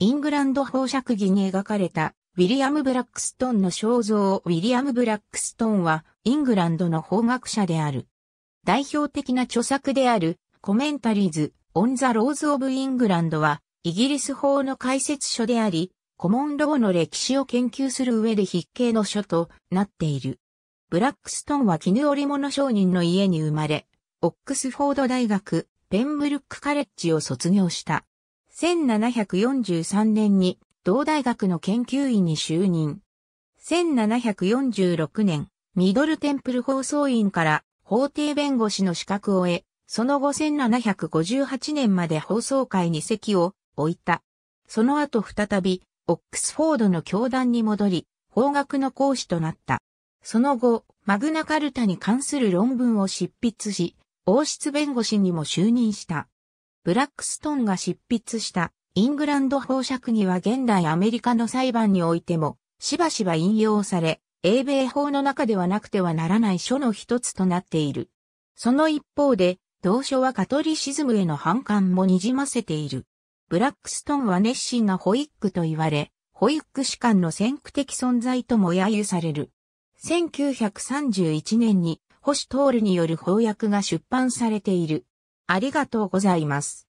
イングランド宝石儀に描かれたウィリアム・ブラックストーンの肖像ウィリアム・ブラックストーンはイングランドの法学者である。代表的な著作であるコメンタリーズ・オン・ザ・ローズ・オブ・イングランドはイギリス法の解説書であり、コモンローの歴史を研究する上で筆形の書となっている。ブラックストーンは絹織物商人の家に生まれ、オックスフォード大学、ペンブルックカレッジを卒業した。1743年に同大学の研究員に就任。1746年、ミドルテンプル放送員から法廷弁護士の資格を得、その後1758年まで放送会に席を置いた。その後再び、オックスフォードの教団に戻り、法学の講師となった。その後、マグナカルタに関する論文を執筆し、王室弁護士にも就任した。ブラックストーンが執筆したイングランド法釈には現代アメリカの裁判においてもしばしば引用され、英米法の中ではなくてはならない書の一つとなっている。その一方で、同書はカトリシズムへの反感もにじませている。ブラックストーンは熱心なホイックと言われ、ホイック士官の先駆的存在とも揶揄される。1931年に、星トールによる翻訳が出版されている。ありがとうございます。